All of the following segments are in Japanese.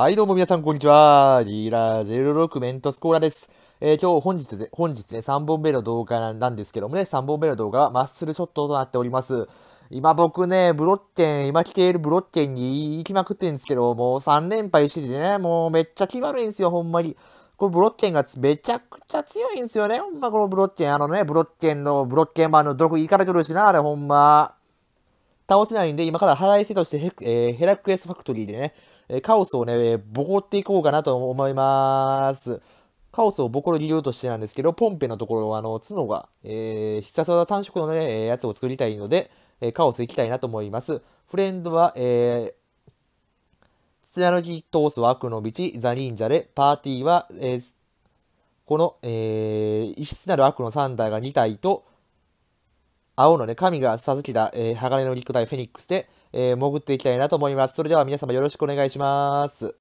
はい、どうも皆さん、こんにちは。リーラー06メントスコーラです。えー、今日本日で、本日ね、3本目の動画なんですけどもね、3本目の動画はマッスルショットとなっております。今僕ね、ブロッテン、今着ているブロッテンに行きまくってるんですけど、もう3連敗しててね、もうめっちゃ気悪いんですよ、ほんまに。これブロッテンがめちゃくちゃ強いんですよね、ほんまこのブロッテン。あのね、ブロッテンの、ブロッテンマンの毒いかれてるしな、あれほんま。倒せないんで、今から払いせとしてえー、ヘラクエスファクトリーでね、えカオスをね、ボコっていこうかなと思います。カオスをボコる理由としてなんですけど、ポンペのところは、あの、角が、えー、必殺技単色のね、やつを作りたいので、えカオス行きたいなと思います。フレンドは、えー、つな木通す悪の道、ザ忍者で、パーティーは、えー、この、えー、異質なる悪の3体が2体と、青のね、神が授けた、えー、鋼の陸隊フェニックスで、えー、潜っていきたいなと思います。それでは皆様よろしくお願いします。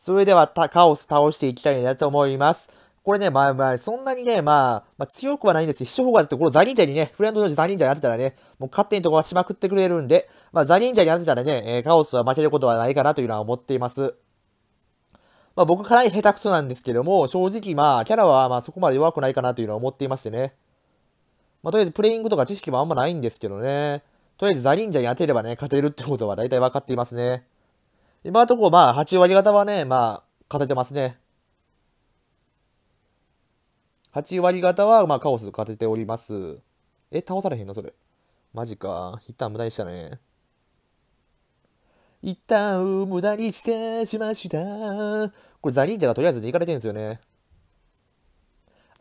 それでは、カオス倒していきたいなと思います。これね、まあまあ、そんなにね、まあ、まあ、強くはないんですけど、秘書法がだって、このザ忍者にね、フレンド同士ーザ忍者に当てたらね、もう勝手にとこはしまくってくれるんで、まあ、ザ忍者に当てたらね、えー、カオスは負けることはないかなというのは思っています。まあ、僕かなり下手くそなんですけども、正直まあ、キャラはまあそこまで弱くないかなというのは思っていましてね。まあ、とりあえずプレイングとか知識もあんまないんですけどね。とりあえずザリンジャに当てればね、勝てるってことは大体分かっていますね。今のところまあ8割方はね、まあ勝ててますね。8割方はまあカオス勝てております。え、倒されへんのそれ。マジか。一旦無駄にしたね。一旦無駄にしてしました。これザリンジャがとりあえずで行かれてんすよね。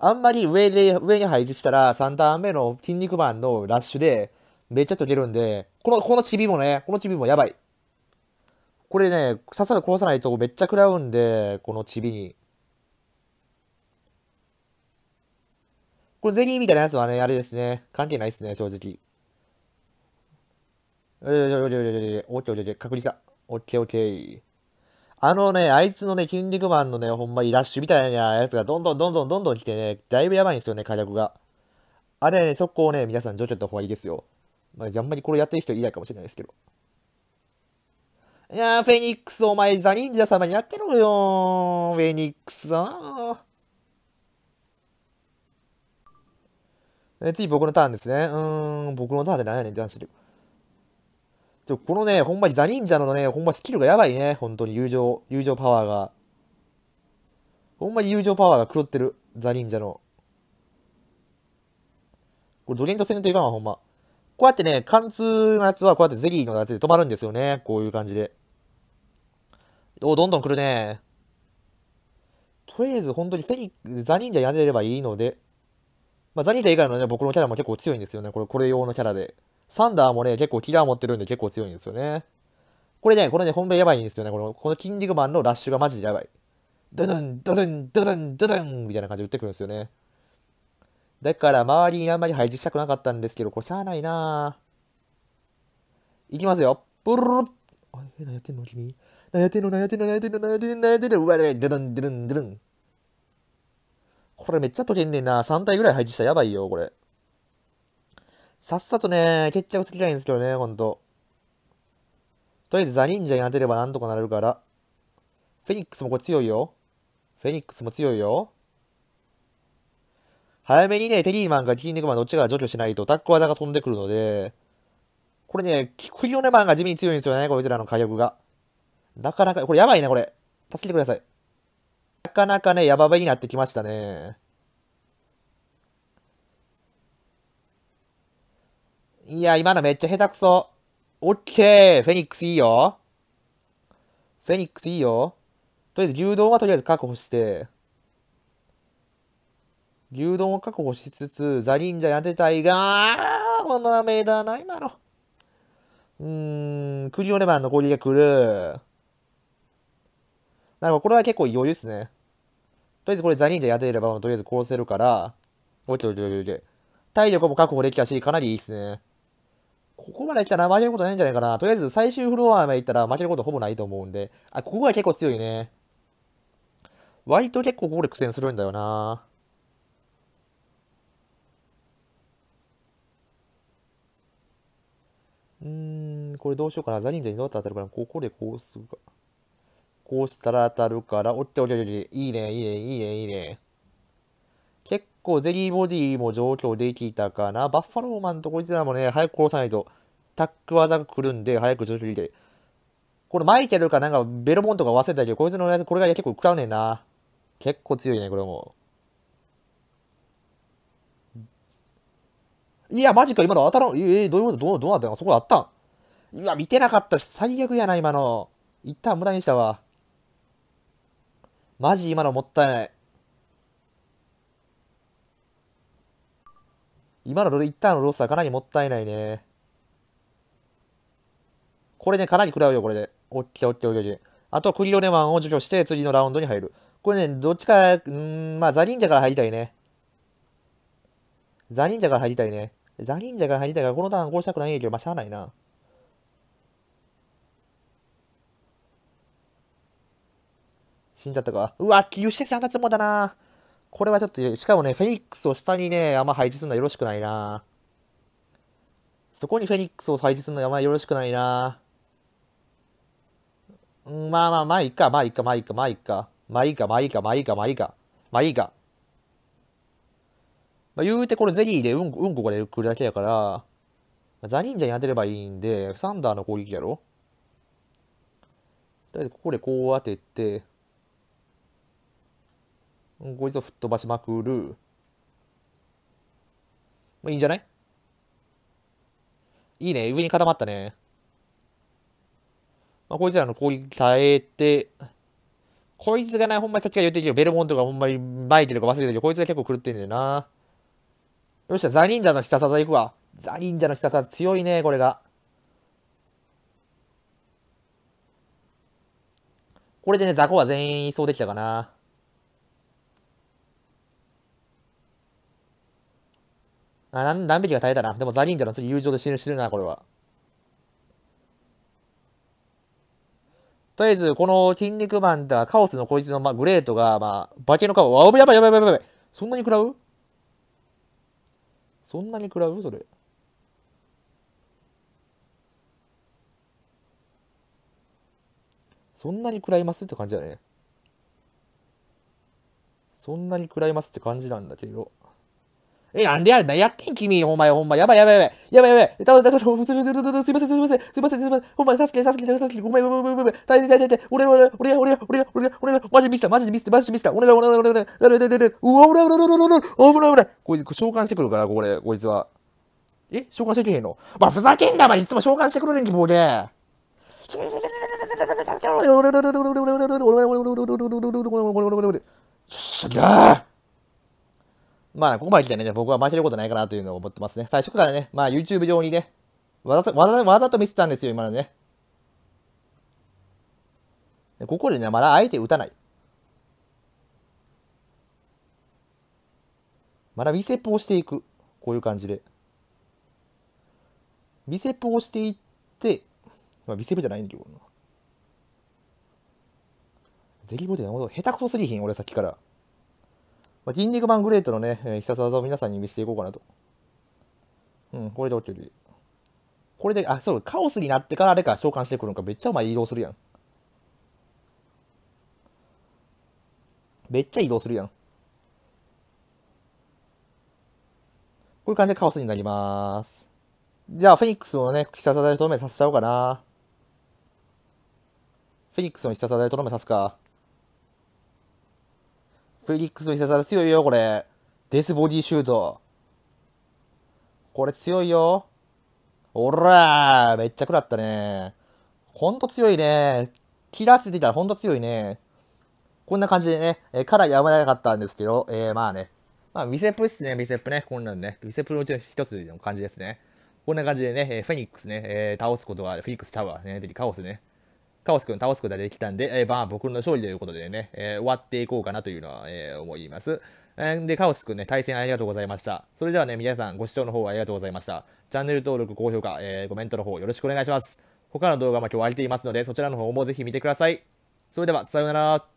あんまり上で、上に配置したら、3段目の筋肉マンのラッシュで、めっちゃ溶けるんで、この、このチビもね、このチビもやばい。これね、さっさと殺さないとめっちゃ食らうんで、このチビに。これゼリーみたいなやつはね、あれですね。関係ないっすね、正直。えー、よいおりよいおり、オッケーオッケー、隔離した。オッケーオッケー。あのね、あいつのね、筋肉マンのね、ほんまにラッシュみたいなやつがどんどんどんどんどんどん来てね、だいぶやばいんですよね、火力が。あれね、速攻ね、皆さん、ジョジョった方がいいですよ。まあ、あんまりこれやってる人いないかもしれないですけど。いやー、フェニックス、お前、ザ・忍者様にやってろよー、フェニックスさー。え次、僕のターンですね。うーん、僕のターンで何やねんジャンしてる。ちょこのね、ほんまにザ・ニンジャのね、ほんまスキルがやばいね。本当に友情、友情パワーが。ほんまに友情パワーが狂ってる。ザ・ニンジャの。これドリント戦といかんわ、ほんま。こうやってね、貫通のやつはこうやってゼリーのやつで止まるんですよね。こういう感じで。おどんどん来るね。とりあえず本当にフェニザ・ジャやれればいいので、まあ、ザ・ジャ以外のね、僕のキャラも結構強いんですよね。これ、これ用のキャラで。サンダーもね、結構キラー持ってるんで結構強いんですよね。これね、これね、本命やばいんですよね。この、このキンディグマンのラッシュがマジでやばい。ドドン、ドドン、ドドン、ドドンみたいな感じで打ってくるんですよね。だから周りにあんまり配置したくなかったんですけど、これしゃあないなぁ。いきますよ。ブルルあれ、何やってんの君。何やってんの何やってんの何やってんの何やってんの何やってんのうわ、ドドン、ドドン、ドドン。これめっちゃ溶けんねんな。3体ぐらい配置したらやばいよ、これ。さっさとね、決着つきたいんですけどね、ほんと。とりあえずザ・ンジャに当てればなんとかなれるから。フェニックスもこれ強いよ。フェニックスも強いよ。早めにね、テリーマンかキングマンどっちかが除去しないとタック技が飛んでくるので、これね、クリオネマンが地味に強いんですよね、こいつらの火力が。なかなか、これやばいね、これ。助けてください。なかなかね、やばばになってきましたね。いや、今のめっちゃ下手くそ。オッケーフェニックスいいよ。フェニックスいいよ。とりあえず牛丼はとりあえず確保して、牛丼を確保しつつ、ザリンジャやってたいが、もうダメだな、今の。うーん、クリオネマンの攻撃が来る。なんかこれは結構余裕っすね。とりあえずこれザリンジャやっていれば、とりあえず殺せるから、オッケーオッケーオッケー。体力も確保できたし、かなりいいっすね。ここまで行ったら負けることないんじゃないかな。とりあえず最終フロアまで行ったら負けることほぼないと思うんで。あ、ここが結構強いね。割と結構ここで苦戦するんだよな。うん、これどうしようかな。ザリンジャにどうやって当たるかな。ここでこうするか。こうしたら当たるから、おっておりおり、いいね、いいね、いいね、いいね。構ゼリーボディも上京できたかな。バッファローマンとこいつらもね、早く殺さないと、タック技が来るんで、早く上京で。これマイケルかなんかベロボンとか忘れたけど、こいつのやつ、これが結構食らうねんな。結構強いね、これも。いや、マジか、今の当たらん。ええー、どういうことどうどうなったのそこあったん。いや、見てなかったし、最悪やな、今の。一旦無駄にしたわ。マジ今のもったいない。今の1ターンのロスはかなりもったいないね。これね、かなり食らうよ、これで。オッケーオッケーオッケー。あとはクリオネマンを除去して、次のラウンドに入る。これね、どっちか、うん、まあ、ザ忍者から入りたいね。ザ忍者から入りたいね。ザ忍者から入りたいから、このターン殺したくないけど、まあ、しゃあないな。死んじゃったか。うわ、気流してきたんつもだな。これはちょっと、しかもね、フェニックスを下にね、あんま配置するのはよろしくないなそこにフェニックスを配置するのはあんまよろしくないなうん、まあまあ、まあいいか、まあいいか、まあいいか、まあいいか。まあいいか、まあいいか、まあいいか、まあいいか。まあいいか。まあ言うてこれゼリーでうんこ、うんこが出てくるだけやから、ザンジャに当てればいいんで、サンダーの攻撃やろとりあえずここでこう当てて、こいつを吹っ飛ばしまくる。まあ、いいんじゃないいいね。上に固まったね。まあ、こいつらの攻撃耐えて、こいつがね、ほんまにさっきから言ってるけど、ベルモンとかほんまにまいてるか忘れてるけど、こいつが結構狂ってんだよな。よっしゃ、ザ・忍者の必殺技いくわ。ザ・忍者の必殺技強いね、これが。これでね、ザコは全員移送できたかな。あ何匹か耐えたな。でもザリンジャの次友情で死ぬ、死ぬな、これは。とりあえず、この筋肉マンだ、カオスのこいつの、まあ、グレートが、まあ、化けの顔、わ、やばいやばいやばいやばい。そんなに食らうそんなに食らうそれ。そんなに食らいますって感じだね。そんなに食らいますって感じなんだけど。え、なんでやんやっん、君。ほんま、やばいやばいやばい。やばいやばい。たぶん、たぶん、すみません、すみません、すみません、すみません、すみません、ほんま、助け、助け、助け、ごめん、ごめん、ごめん、ごめん、大変、大変、大変、俺、俺、俺、俺、俺、俺、俺、マジミスマジミスマジミス俺、俺、俺、俺、俺、俺、俺、俺、俺、俺、俺、俺、俺、もしもし、まあ、ここまで来たらね、僕は負けることないかなというのを思ってますね。最初からね、まあ、YouTube 上にね、わざと、わざわざと見せたんですよ、今のね。ここでね、まだあえて打たない。まだ見せっぽをしていく。こういう感じで。見せっぽをしていって、まあ、見せっじゃないんだけど。ゼリボでなほど。下手くそすぎひん、俺さっきから。まあ、筋肉マングレートのね、えー、必殺技を皆さんに見せていこうかなと。うん、これで OK で。これで、あ、そう、カオスになってからあれか召喚してくるのか。めっちゃお前移動するやん。めっちゃ移動するやん。こういう感じでカオスになります。じゃあ、フェニックスをね、必殺技でとどめさせちゃおうかな。フェニックスの必殺技でとどめさすか。フェリックスの必殺技強いよ、これ。デスボディシュート。これ強いよ。おらーめっちゃ食らったね。ほんと強いね。キラついてたらほんと強いね。こんな感じでね、えー、かなり危なかったんですけど、えー、まあね。まあ、ミセップですね、ミセップね。こんなんね。ミセップのうちの一つの感じですね。こんな感じでね、えー、フェニックスね、えー、倒すことが、フェニックスタワーね、カオスね。カオス君倒すことができたんで、えー、まあ僕の勝利ということでね、えー、終わっていこうかなというのは、えー、思います。で、カオスくんね、対戦ありがとうございました。それではね、皆さんご視聴の方ありがとうございました。チャンネル登録、高評価、えー、コメントの方よろしくお願いします。他の動画も今日ありていますので、そちらの方もぜひ見てください。それでは、さようなら。